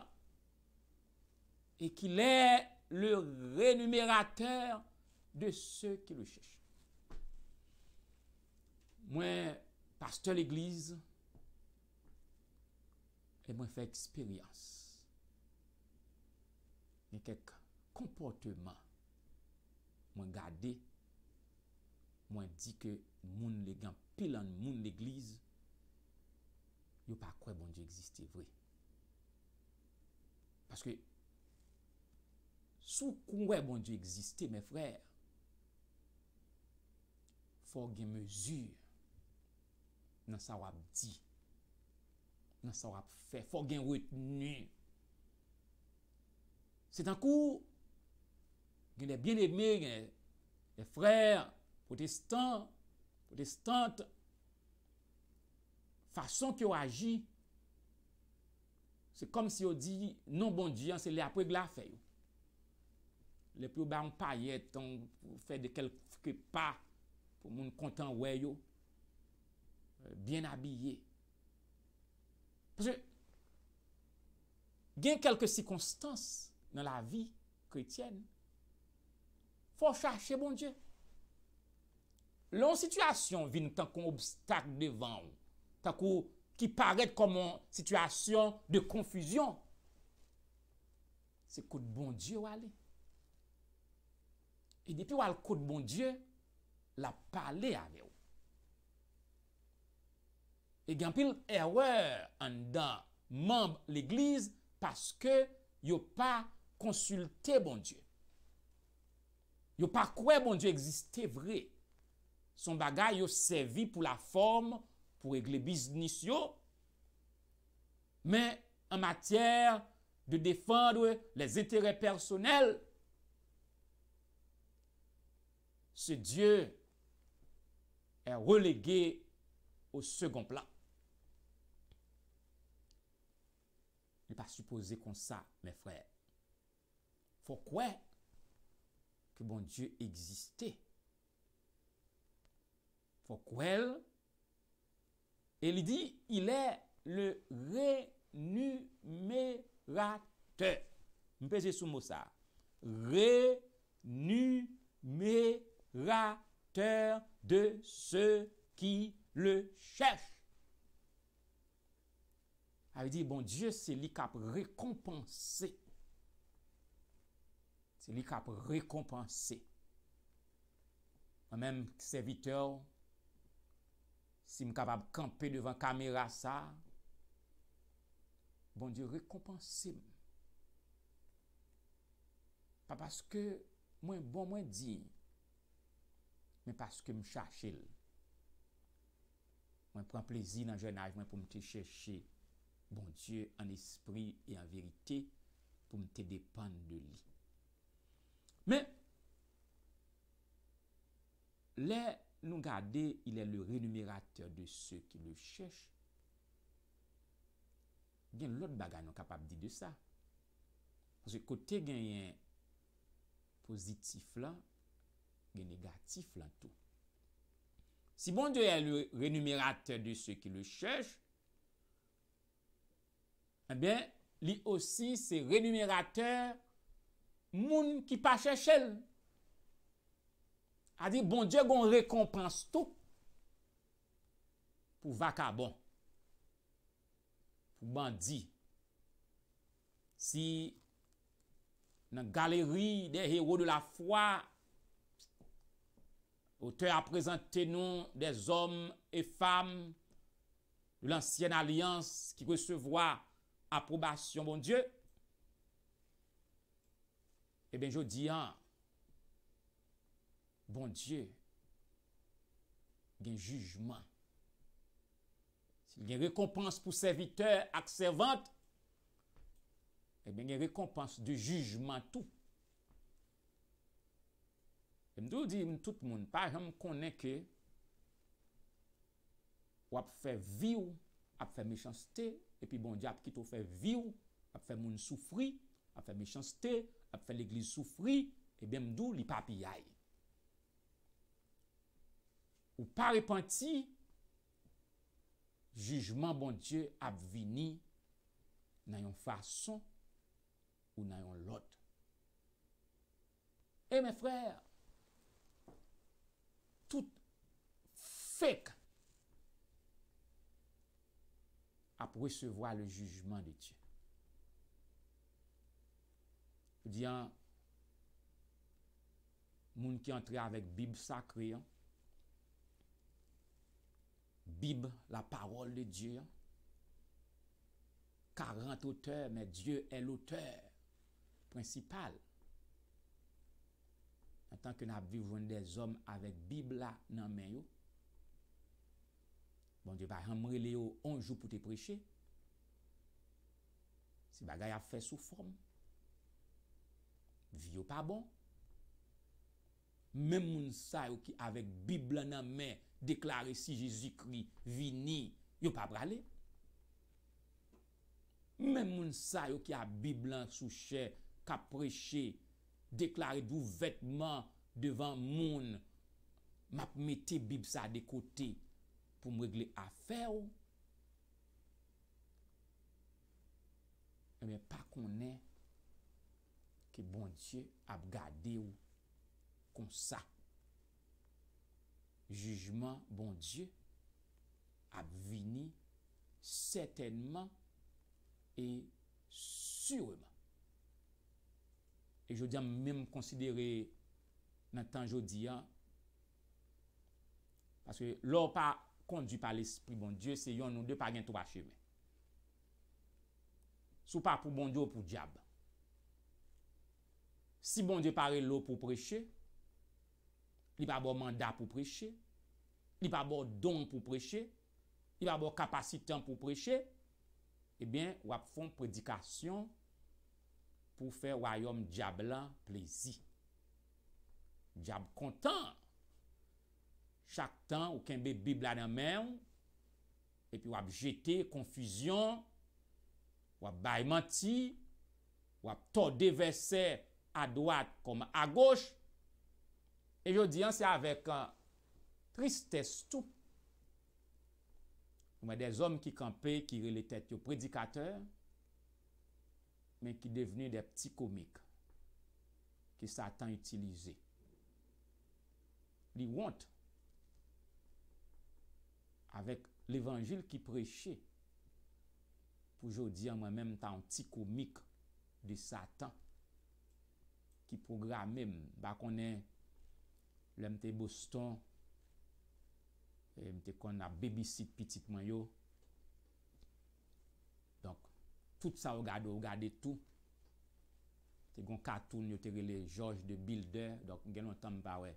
et qu'il est le rémunérateur de ceux qui le cherchent. Moi, Pasteur l'Eglise, e mwen fè eksperyans, nè kek komportèman mwen gade, mwen di ke moun lègan pilan moun l'Eglise, yo pa kwe bon di eksiste vwe. Paske, sou kwe bon di eksiste mè frè, fò gen mè zure, nan sa wap di, nan sa wap fe, fò gen wè t'nè. Se tan kou, genè bien emè, genè frè, protestant, protestant, fason ki wajit, se kom si wò di, non bon di, an se lè apwe glè fe. Le plou ba an payet, an fè de kel fke pa, pou moun kontan wè yo, Bien habillé. Pwese, gen kelke sikonstans nan la vi kretyen, fwa chache bon Dje. Lon situasyon vin tan kon obstak devan ou, tan kon ki paret kon mon situasyon de konfuzyon, se kout bon Dje wale. E depi wale kout bon Dje, la pale awe ou. E gampil erre an dan mamb l'eglise paske yo pa konsulte bon Diyo. Yo pa kwe bon Diyo egziste vre. Son bagay yo servi pou la form pou eglebis nisyo, men an matyere de defandwe les etere personel. Se Diyo e relege au segon plan. pas supposé comme ça, mes frères. Faut quoi que bon Dieu existait. Faut quoi? il dit, il est le rénumérateur. Je pèse ce mot ça. Rénumérateur de ceux qui le cherchent. A yu di, bon, Diyo se li kap rekompansi. Se li kap rekompansi. Mwen mwen servite ou, si mwen m'm kapap kampe devan kamera sa, bon, Diyo rekompansi. Pa paske mwen bon mwen di, mwen paske mwen m'm chache il. Mwen pran plezi nan jenaj, mwen pou mwen m'm te chache il. Bon dieu an espri e an verite pou mte depan de li. Men, le nou gade il e le renumerateur de se ki le cheche, gen lout bagay nou kapap di de sa. Anse kote gen yen pozitif lan, gen negatif lan tou. Si bon dieu e le renumerateur de se ki le cheche, Eh li osi se renumerateur moun ki pa chè chèl. A di, bon diè goun rekompanse tout pou vakabon, pou bandi. Si nan galeri de héro de la fwa, ote a prezante nou de zom e fam, lansyen alians ki kwe se vwa, aprobasyon bon Diyo, e eh ben jodi an, bon Diyo, gen jujman. Gen rekompans pou serviteur ak servante, e eh ben gen rekompans de jujman tou. E mdou di mdout moun, pa jom konen ke, wap fe viw, ap fe mechansite, epi bon di ap kito fè viw, ap fè moun soufri, ap fè mechanstè, ap fè l'eglis soufri, e bemdou li papi yay. Ou pa repanti, jujman bon di ap vini nan yon fason ou nan yon lot. E men frèr, tout fèk a presevoi le jujman de Diyo. Diyan, moun ki antre avèk Bib Sakri, Bib, la parol de Diyo, karant auteur, men Diyo el auteur, prinsipal, an tanke nan ap vivon de zom avèk Bib la nan men yo, Bon, je va hamre le yo anjou pou te preche. Se bagay ap fè sou form. Vi yo pa bon. Mem moun sa yo ki avek Bib la nan mè, deklare si Jezikri, vini, yo pa brale. Mem moun sa yo ki ap Bib la sou chè, ka preche, deklare dvou vetman, devan moun, map mette Bib sa dekote, pou m wègle eh bon a fè ou, mè pa konè ki bon djè ap gade ou kon sa. Jujman bon djè ap vini setenman e sureman. E jodi am mèm konsidere nan tan jodi a paske lò pa Kondi pa l'esprit bon Diyo se yon nou de pa gen tou pa cheve. Sou pa pou bon Diyo pou Diyab. Si bon Diyo pare l'o pou preche, li pa bo manda pou preche, li pa bo don pou preche, li pa bo kapasitan pou preche, e eh ben wap fon predikasyon pou fe wayom Diyab lan plezi. Diyab kontan. chak tan ou kenbe bib la nan men ou, epi wap jete konfuzyon, wap bay manti, wap to devese a doat koman a goch, e yo diyan se avek a tristestou, koman de zom ki kampe, ki re le tet yo predikater, men ki deveni de pti komik, ki satan itilize. Li wont, avèk l'Evangil ki preche, pou jò di an mwen mèm ta an ti komik de Satan, ki programe mèm, bako nè, lèm te Boston, lèm te kon na BBC pitit mwen yo, donk, tout sa w gade, w gade tou, te gwen katoun yo te rele George de Bilder, donk, genon tan mwen pa wè,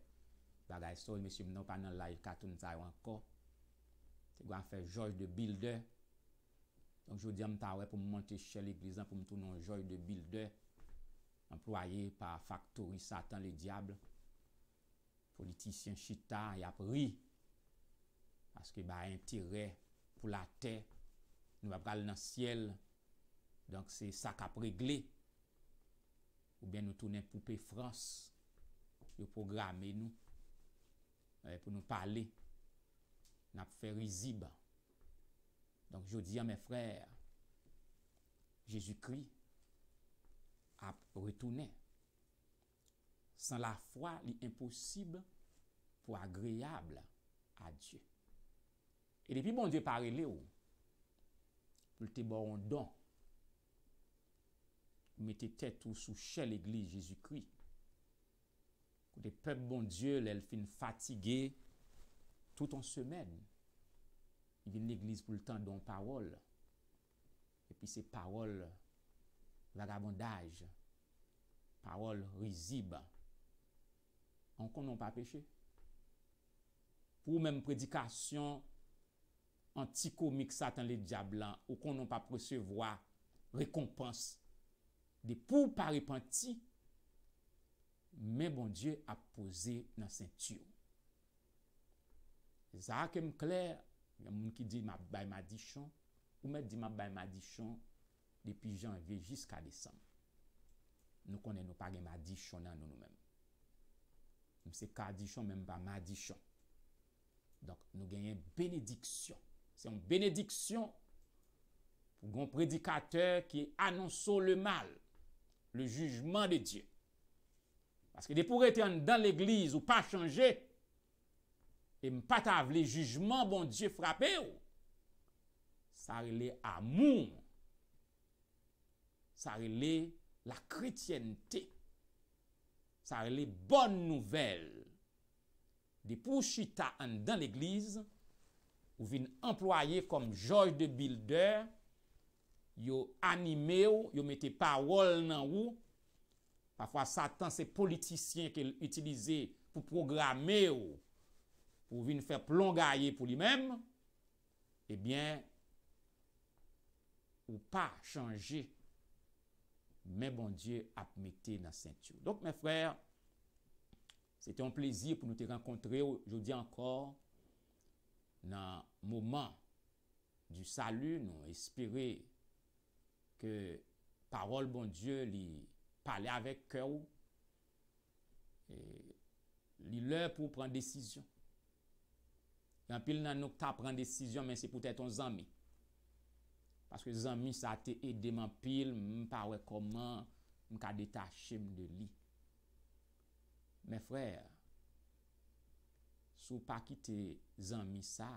bagay so, mèm si mèm nan panan la, katoun ta yon kò, Gwa fe joj de bilder. Donk jodi an mta wè pou mwante chè l'eklizan pou mtoun an joj de bilder. Amploye pa faktori satan le diable. Politisyen chita y ap ri. Aske ba entire pou la tè. Nou ap kal nan siel. Donk se sak ap regle. Ou ben nou tounen poupe frans. Yo programe nou. Wè pou nou paley. nap fè rizib. Donk jò diyan, mè frèr, Jésus-Kri ap retounè san la fwa li imposib pou agreyable adjè. E depi, bon, djè parè lè ou, pou l'te boron don, pou mè te tèt ou sou chè l'Eglise Jésus-Kri, pou lè pep bon djè lè l'fin fatigè Tout an semen, y vide l'Eglise pou l'tan don parol, epi se parol vagabondaj, parol rizib, an kon non pa peche. Pou men predikasyon, antiko mik satan le diablant, ou kon non pa presevoa, rekompans, de pou pa repanti, men bon Diyo ap pose nan sentiyon. Zakem kler, yon moun ki di mabay madychon, ou mè di mabay madychon, depi jan vejisk adesan. Nou konen nou pa gen madychon nan nou nou men. Mwen se kadychon men mba madychon. Donk nou genyen benediksyon. Se yon benediksyon, pou goun predikater ki anonsou le mal, le jujman de Diyen. Aske de pou reten dan l'eglize ou pa chanje, E m pat av le jujman bon Dje frape ou. Sa rele amou. Sa rele la kritiyente. Sa rele bon nouvel. De pou chita an dan l'eglize, ou vin employe kom George de Bilder, yo anime ou, yo mete parol nan ou, pa fwa satan se politisyen ke l'utilize pou programe ou, pou vi nou fè plongayè pou li mèm, ebyen, eh ou pa chanjè, mè bon Diyo ap metè nan sèntiou. Donk mè frèr, sè tè an plésir pou nou te renkontrè ou joudi ankor, nan mouman du salu, nou espirè ke parol bon Diyo li pale avèk kè ou, li lè pou pran desisyon. Yon pil nan nouk ta pren desisyon men se pou tè ton zanmi. Paske zanmi sa te edè man pil, m pa wekoman, m ka detache m de li. Men frè, sou pa kite zanmi sa.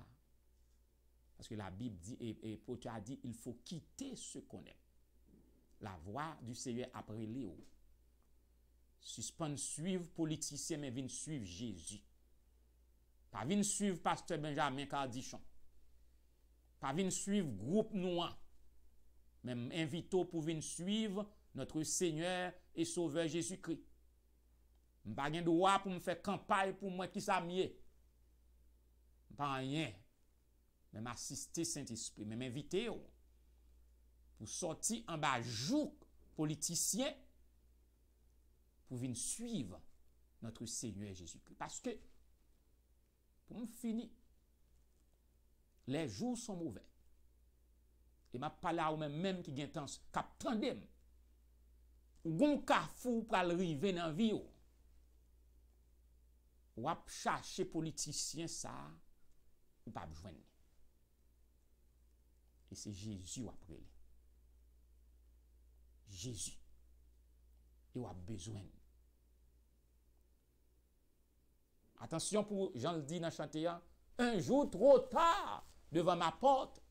Paske la bib di, e potu a di, il fò kite se konen. La vwa du seye apre le ou. Suspan suiv politisyen men vin suiv Jezik. pa vin suyv pastor Benjamin Kardichon, pa vin suyv group nouan, men m'invite ou pou vin suyv notre seigneur et sauveur Jésus-Christ. M'pa gen doa pou m'fè kampay pou mwen ki sa miye. M'pa gen men m'assiste Saint-Esprit, men m'invite ou pou sorti an ba jouk politisyen pou vin suyv notre seigneur Jésus-Christ. Parce que pou m fini, le jou son mouven, e ma pala ou men menm ki gen tans, kap 30 dem, ou gon ka fou pral rive nan vi oh. ou, wap chache politisyen sa, ou pap jwen. E se Jezu wap rele. Jezu, e wap bezwen. Attention pour Jean le dit dans un jour trop tard, devant ma porte,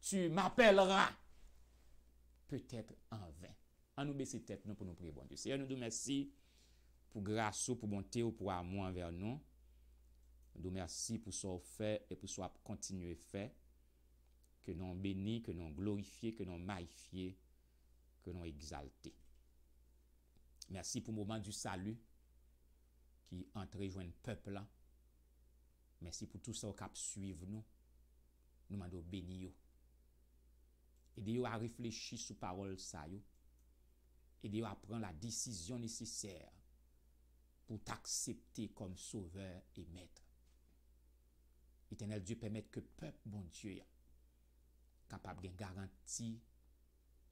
tu m'appelleras. Peut-être en vain. En nous baisser tête nous pour nous prier, bon Dieu. Seigneur, nous nous merci pour grâce, pour bonté, pour amour envers nous. Nous merci pour ce fait et pour ce à faire. Que nous bénis, que nous glorifions, que nous magnifions, que nous exalté. Merci pour le moment du salut. yi antrejwen pep la. Mersi pou tout sa ou kap suiv nou. Nouman do beni yo. E de yo a reflechi sou parol sa yo. E de yo a pran la disisyon nisiser pou t'aksepte kom soveur e metre. E tenel diyo pemet ke pep bon diyo ya kap ap gen garanti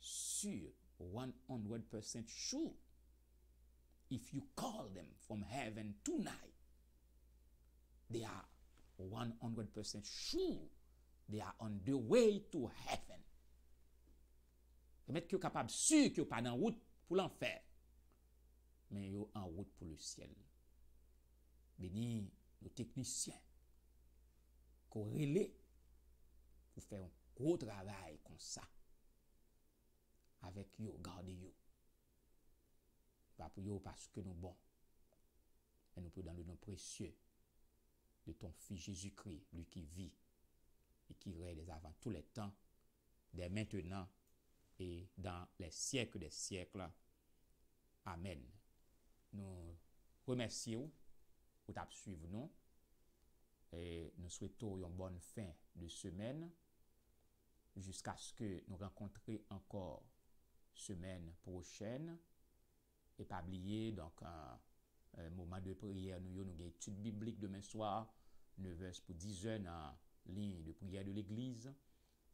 sur one hundred percent sure if you call them from heaven tonight, they are 100% sure they are on the way to heaven. Demet ki yo kapab su ki yo pa nan route pou l'enfer, men yo nan route pou l'yel. Beni yo teknisyen, korele, pou fè un kou travay kon sa, avek yo gade yo. Pas parce que nous bons. et nous prions dans le nom précieux de ton Fils Jésus-Christ, lui qui vit et qui règne avant tous les temps, dès maintenant et dans les siècles des siècles. Amen. Nous remercions pour t'avoir suivre nous et nous souhaitons une bonne fin de semaine jusqu'à ce que nous rencontrions encore semaine prochaine. Epabliye, donk an euh, mouman de priyer nou yo nou gen etude biblik demen swa. 9 oz pou 10 oz nan lin de priyer de l'eglize.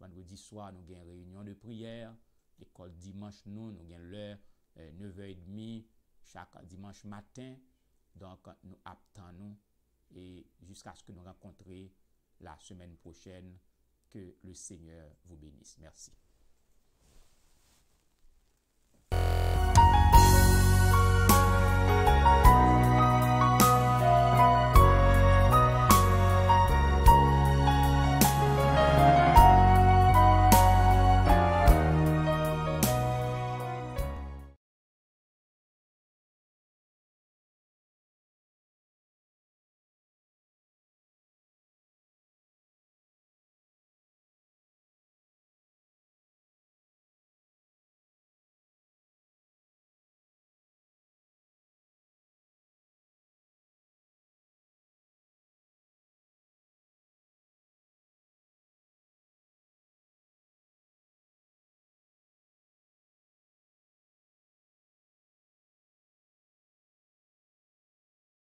Vandre di swa nou gen reyonyon de priyer. L'ekol dimanche nou nou gen l'er 9 oz et demi chak dimanche matin. Donk nou aptan nou. Et jusqu'a skou nou renkontre la semen prochen ke le seigneur vou benis. Mersi.